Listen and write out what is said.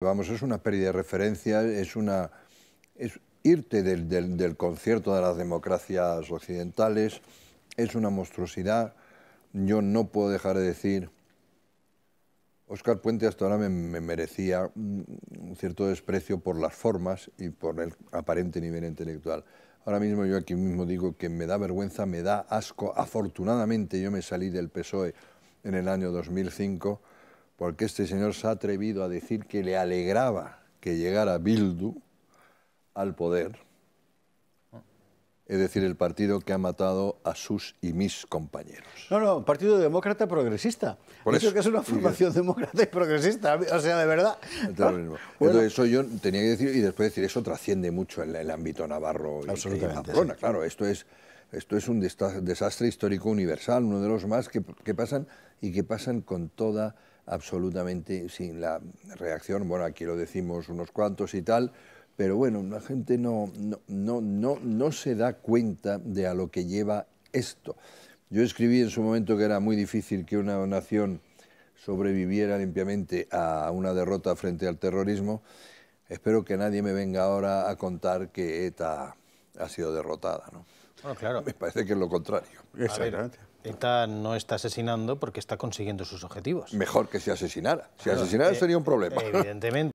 Vamos, es una pérdida de referencia, es una irte del, concierto de las democracias occidentales, es una monstruosidad. Yo no puedo dejar de decir, Óscar Puente hasta ahora me merecía un cierto desprecio por las formas y por el aparente nivel intelectual. Ahora mismo yo aquí mismo digo que me da vergüenza, me da asco. Afortunadamente yo me salí del PSOE en el año 2005 porque este señor se ha atrevido a decir que le alegraba que llegara Bildu al poder, es decir, el partido que ha matado a sus y mis compañeros. No, no, Partido Demócrata Progresista. Por eso, que es una formación demócrata y progresista, o sea, de verdad. Ah, Entonces, eso yo tenía que decir y después decir, eso trasciende mucho el, ámbito navarro y, Absolutamente. Claro, esto es, esto es un desastre histórico universal, uno de los más que, que pasan y que pasan con toda absolutamente sin la reacción. Bueno, aquí lo decimos unos cuantos y tal, pero bueno, la gente no, no, se da cuenta de a lo que lleva esto. Yo escribí en su momento que era muy difícil que una nación sobreviviera limpiamente a una derrota frente al terrorismo. Espero que nadie me venga ahora a contar que ETA ha sido derrotada. ¿no? Ah, Me parece que es lo contrario. Exactamente. ETA no está asesinando porque está consiguiendo sus objetivos. Mejor que se asesinara. Si asesinara eh, sería un problema. Evidentemente.